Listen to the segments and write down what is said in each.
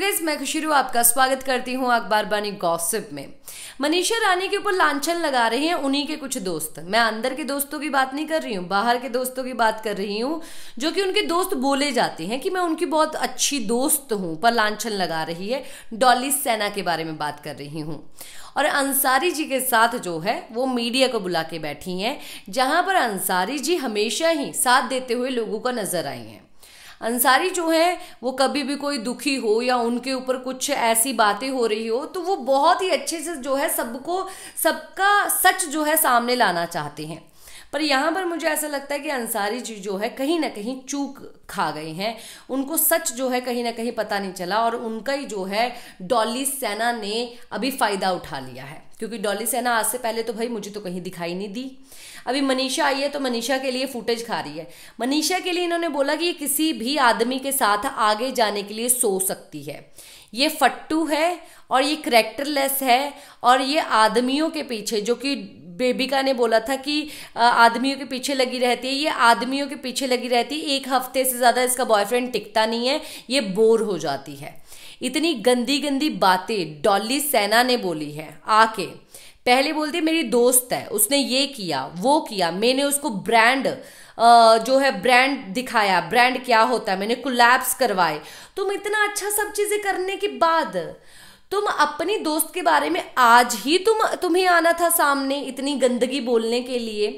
guys मैं खुशी रू आपका स्वागत करती हूँ अखबार बानी गॉसिप में मनीषा रानी के ऊपर लांछन लगा रहे हैं उन्हीं के कुछ दोस्त मैं अंदर के दोस्तों की बात नहीं कर रही हूँ बाहर के दोस्तों की बात कर रही हूँ जो कि उनके दोस्त बोले जाते हैं कि मैं उनकी बहुत अच्छी दोस्त हूँ पर लांछन लगा रही है डॉली सेना के बारे में बात कर रही हूँ और अंसारी जी के साथ जो है वो मीडिया को बुला के बैठी हैं जहाँ पर अंसारी जी हमेशा ही साथ देते हुए लोगों को नजर आई हैं अंसारी जो है वो कभी भी कोई दुखी हो या उनके ऊपर कुछ ऐसी बातें हो रही हो तो वो बहुत ही अच्छे से जो है सबको सबका सच जो है सामने लाना चाहते हैं पर यहाँ पर मुझे ऐसा लगता है कि अंसारी जी जो है कहीं ना कहीं चूक खा गए हैं उनको सच जो है कहीं ना कहीं पता नहीं चला और उनका ही जो है डॉली सेना ने अभी फ़ायदा उठा लिया है क्योंकि डॉली सेना आज से पहले तो भाई मुझे तो कहीं दिखाई नहीं दी अभी मनीषा आई है तो मनीषा के लिए फुटेज खा रही है मनीषा के लिए इन्होंने बोला कि ये किसी भी आदमी के साथ आगे जाने के लिए सो सकती है ये फट्टू है और ये करेक्टरलेस है और ये आदमियों के पीछे जो कि बेबिका ने बोला था कि आदमियों के पीछे लगी रहती है ये आदमियों के पीछे लगी रहती है एक हफ्ते से ज़्यादा इसका बॉयफ्रेंड टिकता नहीं है ये बोर हो जाती है इतनी गंदी गंदी बातें डॉली सैना ने बोली है आके पहले बोलती मेरी दोस्त है उसने ये किया वो किया मैंने उसको ब्रांड जो है ब्रांड दिखाया ब्रांड क्या होता है मैंने कुलैप्स करवाए तुम इतना अच्छा सब चीज़ें करने के बाद तुम अपने दोस्त के बारे में आज ही तुम तुम्हें आना था सामने इतनी गंदगी बोलने के लिए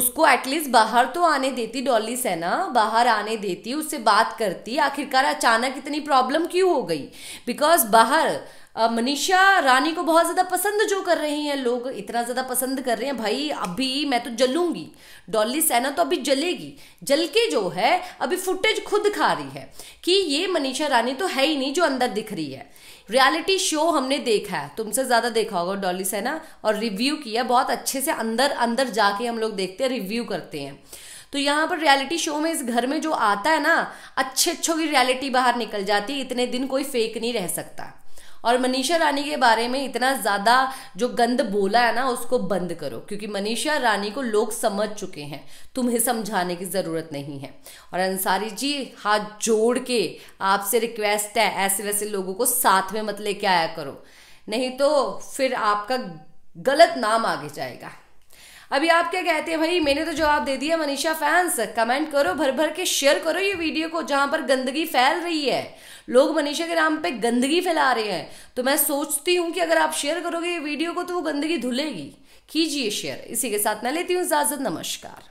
उसको एटलीस्ट बाहर तो आने देती डॉली से ना बाहर आने देती उससे बात करती आखिरकार अचानक इतनी प्रॉब्लम क्यों हो गई बिकॉज बाहर मनीषा रानी को बहुत ज़्यादा पसंद जो कर रही हैं लोग इतना ज़्यादा पसंद कर रहे हैं भाई अभी मैं तो जलूंगी डॉली सैना तो अभी जलेगी जल के जो है अभी फुटेज खुद खा रही है कि ये मनीषा रानी तो है ही नहीं जो अंदर दिख रही है रियलिटी शो हमने देखा है तुमसे ज़्यादा देखा होगा डॉली सेना और रिव्यू किया बहुत अच्छे से अंदर अंदर जाके हम लोग देखते हैं रिव्यू करते हैं तो यहाँ पर रियलिटी शो में इस घर में जो आता है ना अच्छे अच्छों की रियलिटी बाहर निकल जाती है इतने दिन कोई फेक नहीं रह सकता और मनीषा रानी के बारे में इतना ज़्यादा जो गंद बोला है ना उसको बंद करो क्योंकि मनीषा रानी को लोग समझ चुके हैं तुम्हें समझाने की ज़रूरत नहीं है और अंसारी जी हाथ जोड़ के आपसे रिक्वेस्ट है ऐसे वैसे लोगों को साथ में मत लेके आया करो नहीं तो फिर आपका गलत नाम आगे जाएगा अभी आप क्या कहते हैं भाई मैंने तो जवाब दे दिया मनीषा फैंस कमेंट करो भर भर के शेयर करो ये वीडियो को जहाँ पर गंदगी फैल रही है लोग मनीषा के नाम पे गंदगी फैला रहे हैं तो मैं सोचती हूँ कि अगर आप शेयर करोगे ये वीडियो को तो वो गंदगी धुलेगी कीजिए शेयर इसी के साथ मैं लेती हूँ इजाजत नमस्कार